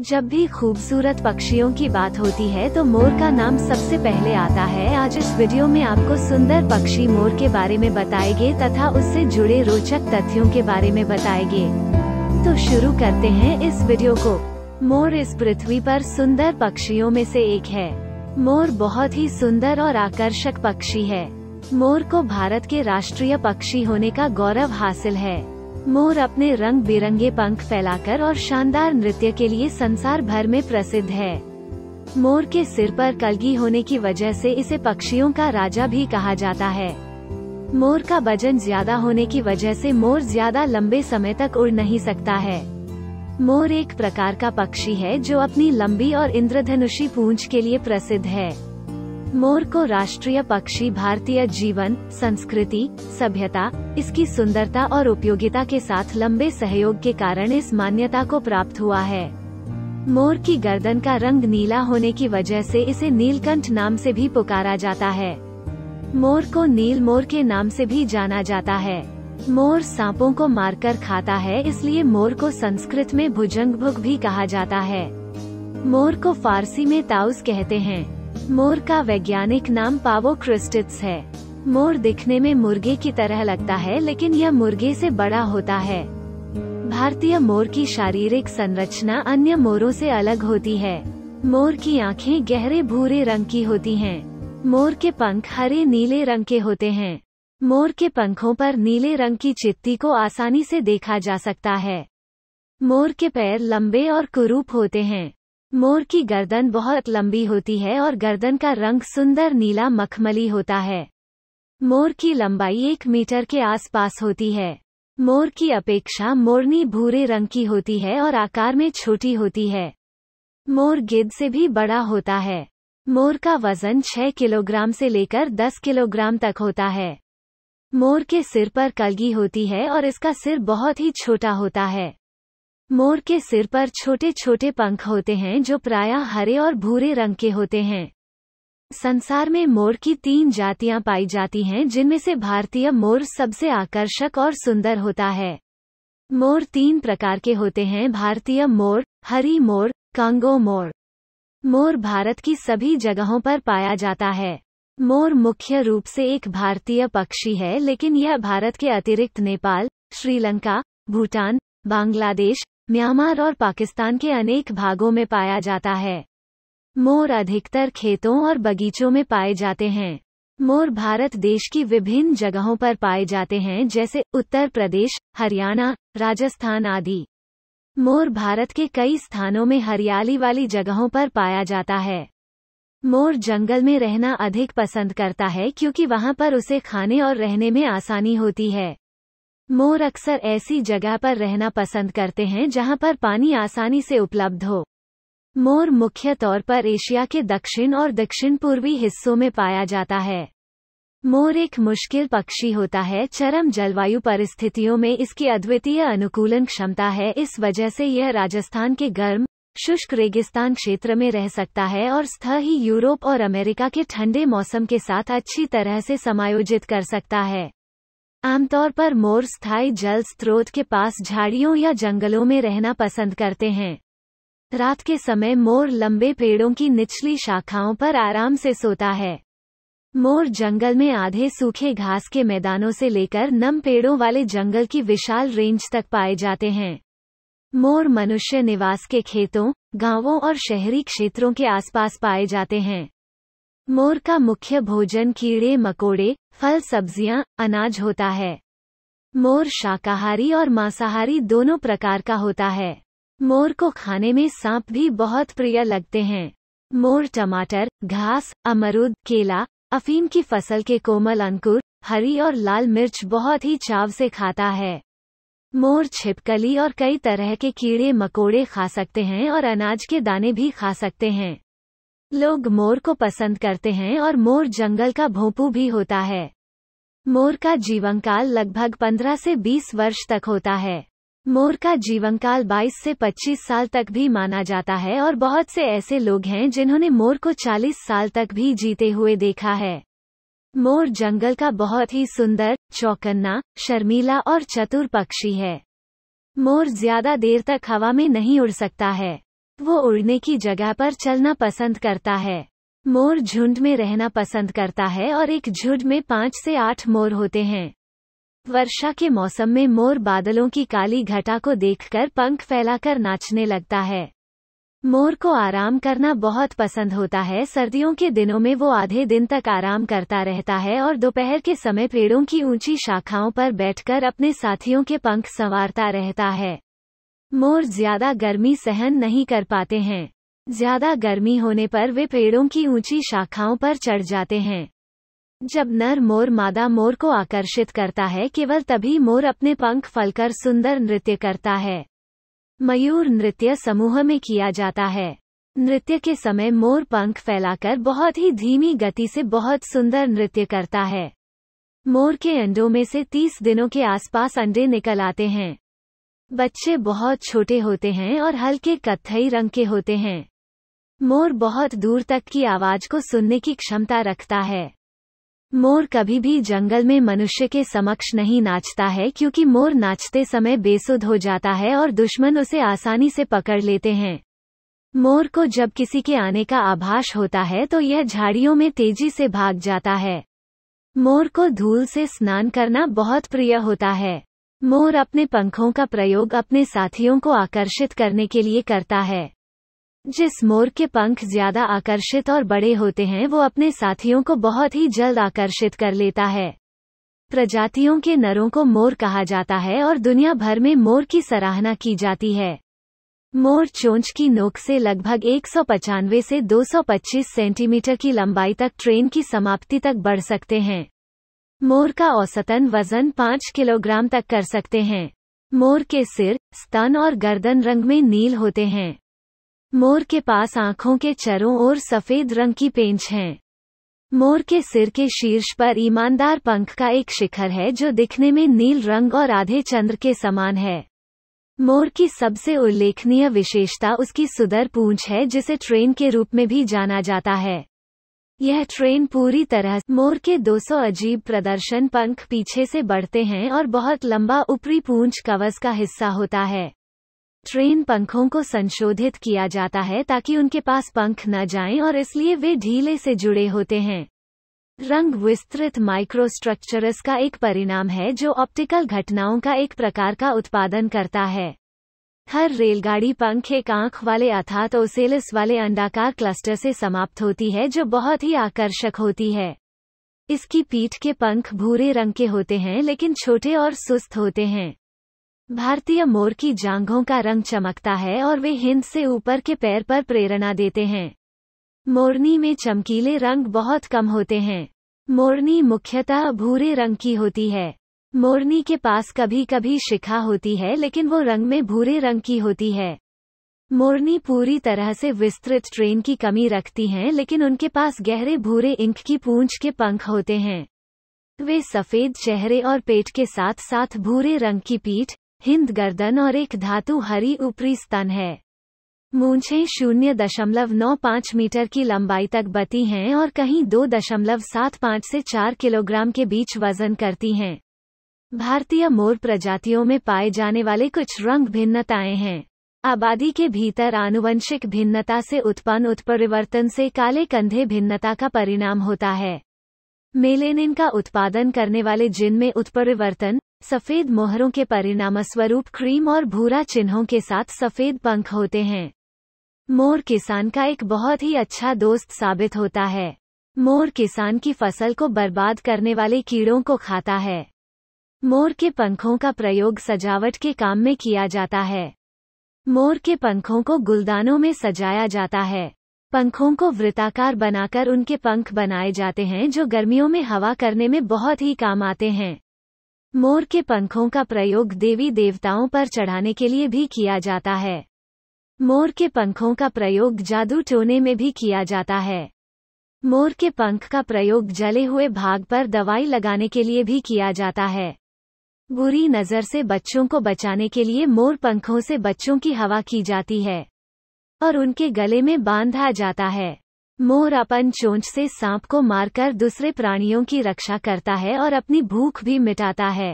जब भी खूबसूरत पक्षियों की बात होती है तो मोर का नाम सबसे पहले आता है आज इस वीडियो में आपको सुंदर पक्षी मोर के बारे में बताएंगे तथा उससे जुड़े रोचक तथ्यों के बारे में बताएंगे तो शुरू करते हैं इस वीडियो को मोर इस पृथ्वी पर सुंदर पक्षियों में से एक है मोर बहुत ही सुंदर और आकर्षक पक्षी है मोर को भारत के राष्ट्रीय पक्षी होने का गौरव हासिल है मोर अपने रंग बिरंगे पंख फैलाकर और शानदार नृत्य के लिए संसार भर में प्रसिद्ध है मोर के सिर पर कलगी होने की वजह से इसे पक्षियों का राजा भी कहा जाता है मोर का वजन ज्यादा होने की वजह से मोर ज्यादा लंबे समय तक उड़ नहीं सकता है मोर एक प्रकार का पक्षी है जो अपनी लंबी और इंद्रधनुषी पूंछ के लिए प्रसिद्ध है मोर को राष्ट्रीय पक्षी भारतीय जीवन संस्कृति सभ्यता इसकी सुंदरता और उपयोगिता के साथ लंबे सहयोग के कारण इस मान्यता को प्राप्त हुआ है मोर की गर्दन का रंग नीला होने की वजह से इसे नीलकंठ नाम से भी पुकारा जाता है मोर को नील मोर के नाम से भी जाना जाता है मोर सांपों को मारकर खाता है इसलिए मोर को संस्कृत में भुजंग भी कहा जाता है मोर को फारसी में ताउस कहते हैं मोर का वैज्ञानिक नाम पावो क्रिस्टिट्स है मोर दिखने में मुर्गे की तरह लगता है लेकिन यह मुर्गे से बड़ा होता है भारतीय मोर की शारीरिक संरचना अन्य मोरों से अलग होती है मोर की आंखें गहरे भूरे रंग की होती हैं। मोर के पंख हरे नीले रंग के होते हैं मोर के पंखों पर नीले रंग की चित्ती को आसानी से देखा जा सकता है मोर के पैर लंबे और कुरूप होते हैं मोर की गर्दन बहुत लंबी होती है और गर्दन का रंग सुंदर नीला मखमली होता है मोर की लंबाई एक मीटर के आसपास होती है मोर की अपेक्षा मोरनी भूरे रंग की होती है और आकार में छोटी होती है मोर गिद्ध से भी बड़ा होता है मोर का वजन 6 किलोग्राम से लेकर 10 किलोग्राम तक होता है मोर के सिर पर कलगी होती है और इसका सिर बहुत ही छोटा होता है मोर के सिर पर छोटे छोटे पंख होते हैं जो प्रायः हरे और भूरे रंग के होते हैं संसार में मोर की तीन जातियां पाई जाती हैं जिनमें से भारतीय मोर सबसे आकर्षक और सुंदर होता है मोर तीन प्रकार के होते हैं भारतीय मोर हरी मोर कांगो मोर मोर भारत की सभी जगहों पर पाया जाता है मोर मुख्य रूप से एक भारतीय पक्षी है लेकिन यह भारत के अतिरिक्त नेपाल श्रीलंका भूटान बांग्लादेश म्यांमार और पाकिस्तान के अनेक भागों में पाया जाता है मोर अधिकतर खेतों और बगीचों में पाए जाते हैं मोर भारत देश की विभिन्न जगहों पर पाए जाते हैं जैसे उत्तर प्रदेश हरियाणा राजस्थान आदि मोर भारत के कई स्थानों में हरियाली वाली जगहों पर पाया जाता है मोर जंगल में रहना अधिक पसंद करता है क्योंकि वहाँ पर उसे खाने और रहने में आसानी होती है मोर अक्सर ऐसी जगह पर रहना पसंद करते हैं जहां पर पानी आसानी से उपलब्ध हो मोर मुख्य तौर पर एशिया के दक्षिण और दक्षिण पूर्वी हिस्सों में पाया जाता है मोर एक मुश्किल पक्षी होता है चरम जलवायु परिस्थितियों में इसकी अद्वितीय अनुकूलन क्षमता है इस वजह से यह राजस्थान के गर्म शुष्क रेगिस्तान क्षेत्र में रह सकता है और स्थ ही यूरोप और अमेरिका के ठंडे मौसम के साथ अच्छी तरह से समायोजित कर सकता है आमतौर पर मोर स्थायी जल स्रोत के पास झाड़ियों या जंगलों में रहना पसंद करते हैं रात के समय मोर लंबे पेड़ों की निचली शाखाओं पर आराम से सोता है मोर जंगल में आधे सूखे घास के मैदानों से लेकर नम पेड़ों वाले जंगल की विशाल रेंज तक पाए जाते हैं मोर मनुष्य निवास के खेतों गांवों और शहरी क्षेत्रों के आसपास पाए जाते हैं मोर का मुख्य भोजन कीड़े मकोड़े फल सब्जियां, अनाज होता है मोर शाकाहारी और मांसाहारी दोनों प्रकार का होता है मोर को खाने में सांप भी बहुत प्रिय लगते हैं मोर टमाटर घास अमरूद केला अफीम की फसल के कोमल अंकुर हरी और लाल मिर्च बहुत ही चाव से खाता है मोर छिपकली और कई तरह के कीड़े मकोड़े खा सकते हैं और अनाज के दाने भी खा सकते हैं लोग मोर को पसंद करते हैं और मोर जंगल का भोंपू भी होता है मोर का जीवनकाल लगभग 15 से 20 वर्ष तक होता है मोर का जीवनकाल 22 से 25 साल तक भी माना जाता है और बहुत से ऐसे लोग हैं जिन्होंने मोर को 40 साल तक भी जीते हुए देखा है मोर जंगल का बहुत ही सुंदर चौकन्ना शर्मीला और चतुर पक्षी है मोर ज्यादा देर तक हवा में नहीं उड़ सकता है वो उड़ने की जगह पर चलना पसंद करता है मोर झुंड में रहना पसंद करता है और एक झुंड में पाँच से आठ मोर होते हैं वर्षा के मौसम में मोर बादलों की काली घटा को देखकर पंख फैलाकर नाचने लगता है मोर को आराम करना बहुत पसंद होता है सर्दियों के दिनों में वो आधे दिन तक आराम करता रहता है और दोपहर के समय पेड़ों की ऊंची शाखाओं पर बैठकर अपने साथियों के पंख संवारता रहता है मोर ज्यादा गर्मी सहन नहीं कर पाते हैं ज्यादा गर्मी होने पर वे पेड़ों की ऊंची शाखाओं पर चढ़ जाते हैं जब नर मोर मादा मोर को आकर्षित करता है केवल तभी मोर अपने पंख फलकर सुंदर नृत्य करता है मयूर नृत्य समूह में किया जाता है नृत्य के समय मोर पंख फैलाकर बहुत ही धीमी गति से बहुत सुंदर नृत्य करता है मोर के अंडों में से 30 दिनों के आसपास अंडे निकल आते हैं बच्चे बहुत छोटे होते हैं और हल्के कत्थई रंग के होते हैं मोर बहुत दूर तक की आवाज को सुनने की क्षमता रखता है मोर कभी भी जंगल में मनुष्य के समक्ष नहीं नाचता है क्योंकि मोर नाचते समय बेसुध हो जाता है और दुश्मन उसे आसानी से पकड़ लेते हैं मोर को जब किसी के आने का आभास होता है तो यह झाड़ियों में तेजी से भाग जाता है मोर को धूल से स्नान करना बहुत प्रिय होता है मोर अपने पंखों का प्रयोग अपने साथियों को आकर्षित करने के लिए करता है जिस मोर के पंख ज्यादा आकर्षित और बड़े होते हैं वो अपने साथियों को बहुत ही जल्द आकर्षित कर लेता है प्रजातियों के नरों को मोर कहा जाता है और दुनिया भर में मोर की सराहना की जाती है मोर चोंच की नोक से लगभग एक से 225 सेंटीमीटर की लंबाई तक ट्रेन की समाप्ति तक बढ़ सकते हैं मोर का औसतन वजन पाँच किलोग्राम तक कर सकते हैं मोर के सिर स्तन और गर्दन रंग में नील होते हैं मोर के पास आँखों के चरों और सफेद रंग की पेंच हैं मोर के सिर के शीर्ष पर ईमानदार पंख का एक शिखर है जो दिखने में नील रंग और आधे चंद्र के समान है मोर की सबसे उल्लेखनीय विशेषता उसकी सुदर पूंछ है जिसे ट्रेन के रूप में भी जाना जाता है यह ट्रेन पूरी तरह मोर के 200 अजीब प्रदर्शन पंख पीछे से बढ़ते हैं और बहुत लंबा ऊपरी पूंछ कवच का हिस्सा होता है ट्रेन पंखों को संशोधित किया जाता है ताकि उनके पास पंख न जाएं और इसलिए वे ढीले से जुड़े होते हैं रंग विस्तृत माइक्रोस्ट्रक्चरस का एक परिणाम है जो ऑप्टिकल घटनाओं का एक प्रकार का उत्पादन करता है हर रेलगाड़ी पंख एक आंख वाले अर्थात ओसेलस वाले अंडाकार क्लस्टर से समाप्त होती है जो बहुत ही आकर्षक होती है इसकी पीठ के पंख भूरे रंग के होते हैं लेकिन छोटे और सुस्त होते हैं भारतीय मोर की जांघों का रंग चमकता है और वे हिंद से ऊपर के पैर पर प्रेरणा देते हैं मोरनी में चमकीले रंग बहुत कम होते हैं मोरनी मुख्यतः भूरे रंग की होती है मोरनी के पास कभी कभी शिखा होती है लेकिन वो रंग में भूरे रंग की होती है मोरनी पूरी तरह से विस्तृत ट्रेन की कमी रखती हैं लेकिन उनके पास गहरे भूरे इंक की पूंछ के पंख होते हैं वे सफेद चेहरे और पेट के साथ साथ भूरे रंग की पीठ हिंद गर्दन और एक धातु हरी ऊपरी स्तन है मूंछें शून्य दशमलव नौ पाँच मीटर की लंबाई तक बती हैं और कहीं दो दशमलव सात पाँच से चार किलोग्राम के बीच वजन करती हैं भारतीय मोर प्रजातियों में पाए जाने वाले कुछ रंग भिन्नताएं हैं आबादी के भीतर आनुवंशिक भिन्नता से उत्पन्न उत्परिवर्तन से काले कंधे भिन्नता का परिणाम होता है मेलेनिन का उत्पादन करने वाले जिन में उत्परिवर्तन सफेद मोहरों के परिणामस्वरूप क्रीम और भूरा चिन्हों के साथ सफेद पंख होते हैं मोर किसान का एक बहुत ही अच्छा दोस्त साबित होता है मोर किसान की फसल को बर्बाद करने वाले कीड़ों को खाता है मोर के पंखों का प्रयोग सजावट के काम में किया जाता है मोर के पंखों को गुलदानों में सजाया जाता है पंखों को वृताकार बनाकर उनके पंख बनाए जाते हैं जो गर्मियों में हवा करने में बहुत ही काम आते हैं मोर के पंखों का प्रयोग देवी देवताओं पर चढ़ाने के लिए भी किया जाता है मोर के पंखों का प्रयोग जादू टोने में भी किया जाता है मोर के पंख का प्रयोग जले हुए भाग पर दवाई लगाने के लिए भी किया जाता है बुरी नज़र से बच्चों को बचाने के लिए मोर पंखों से बच्चों की हवा की जाती है और उनके गले में बांधा जाता है मोर अपन चोंच से सांप को मारकर दूसरे प्राणियों की रक्षा करता है और अपनी भूख भी मिटाता है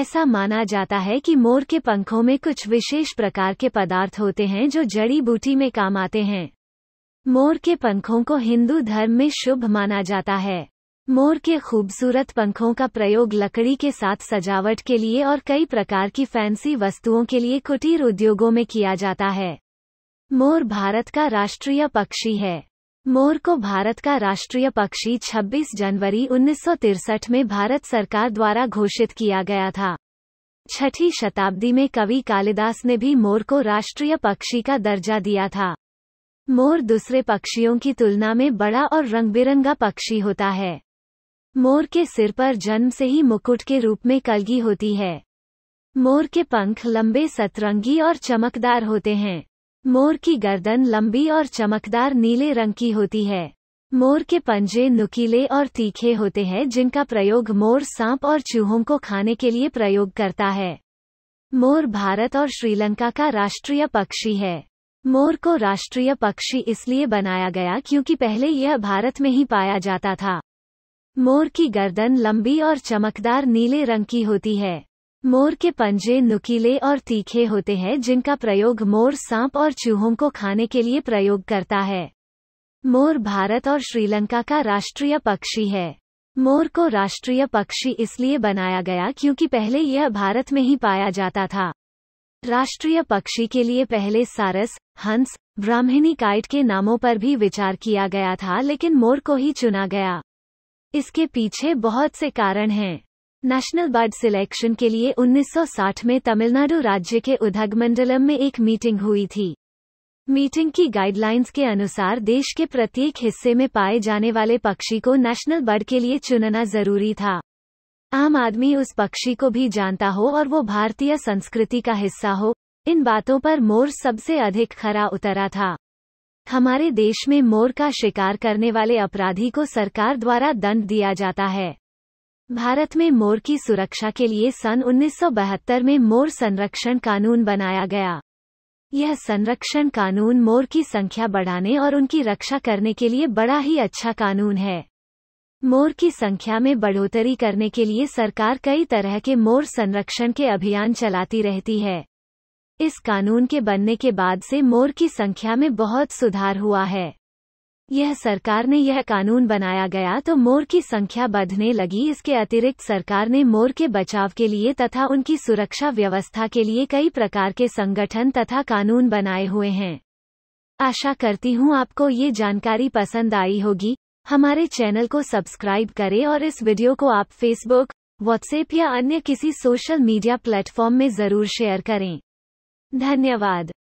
ऐसा माना जाता है कि मोर के पंखों में कुछ विशेष प्रकार के पदार्थ होते हैं जो जड़ी बूटी में काम आते हैं मोर के पंखों को हिंदू धर्म में शुभ माना जाता है मोर के खूबसूरत पंखों का प्रयोग लकड़ी के साथ सजावट के लिए और कई प्रकार की फैंसी वस्तुओं के लिए कुटीर उद्योगों में किया जाता है मोर भारत का राष्ट्रीय पक्षी है मोर को भारत का राष्ट्रीय पक्षी 26 जनवरी उन्नीस में भारत सरकार द्वारा घोषित किया गया था छठी शताब्दी में कवि कालिदास ने भी मोर को राष्ट्रीय पक्षी का दर्जा दिया था मोर दूसरे पक्षियों की तुलना में बड़ा और रंगबिरंगा पक्षी होता है मोर के सिर पर जन्म से ही मुकुट के रूप में कलगी होती है मोर के पंख लंबे सतरंगी और चमकदार होते हैं मोर की गर्दन लंबी और चमकदार नीले रंग की होती है मोर के पंजे नुकीले और तीखे होते हैं जिनका प्रयोग मोर सांप और चूहों को खाने के लिए प्रयोग करता है मोर भारत और श्रीलंका का राष्ट्रीय पक्षी है मोर को राष्ट्रीय पक्षी इसलिए बनाया गया क्योंकि पहले यह भारत में ही पाया जाता था मोर की गर्दन लंबी और चमकदार नीले रंग की होती है मोर के पंजे नुकीले और तीखे होते हैं जिनका प्रयोग मोर सांप और चूहों को खाने के लिए प्रयोग करता है मोर भारत और श्रीलंका का राष्ट्रीय पक्षी है मोर को राष्ट्रीय पक्षी इसलिए बनाया गया क्योंकि पहले यह भारत में ही पाया जाता था राष्ट्रीय पक्षी के लिए पहले सारस हंस ब्राह्मणी काइट के नामों पर भी विचार किया गया था लेकिन मोर को ही चुना गया इसके पीछे बहुत से कारण हैं नेशनल बर्ड सिलेक्शन के लिए 1960 में तमिलनाडु राज्य के उधगमंडलम में एक मीटिंग हुई थी मीटिंग की गाइडलाइंस के अनुसार देश के प्रत्येक हिस्से में पाए जाने वाले पक्षी को नेशनल बर्ड के लिए चुनना जरूरी था आम आदमी उस पक्षी को भी जानता हो और वो भारतीय संस्कृति का हिस्सा हो इन बातों पर मोर सबसे अधिक खरा उतरा था हमारे देश में मोर का शिकार करने वाले अपराधी को सरकार द्वारा दंड दिया जाता है भारत में मोर की सुरक्षा के लिए सन 1972 में मोर संरक्षण कानून बनाया गया यह संरक्षण कानून मोर की संख्या बढ़ाने और उनकी रक्षा करने के लिए बड़ा ही अच्छा कानून है मोर की संख्या में बढ़ोतरी करने के लिए सरकार कई तरह के मोर संरक्षण के अभियान चलाती रहती है इस कानून के बनने के बाद से मोर की संख्या में बहुत सुधार हुआ है यह सरकार ने यह कानून बनाया गया तो मोर की संख्या बढ़ने लगी इसके अतिरिक्त सरकार ने मोर के बचाव के लिए तथा उनकी सुरक्षा व्यवस्था के लिए कई प्रकार के संगठन तथा कानून बनाए हुए हैं आशा करती हूँ आपको ये जानकारी पसंद आई होगी हमारे चैनल को सब्सक्राइब करें और इस वीडियो को आप फेसबुक व्हाट्सएप या अन्य किसी सोशल मीडिया प्लेटफॉर्म में जरूर शेयर करें धन्यवाद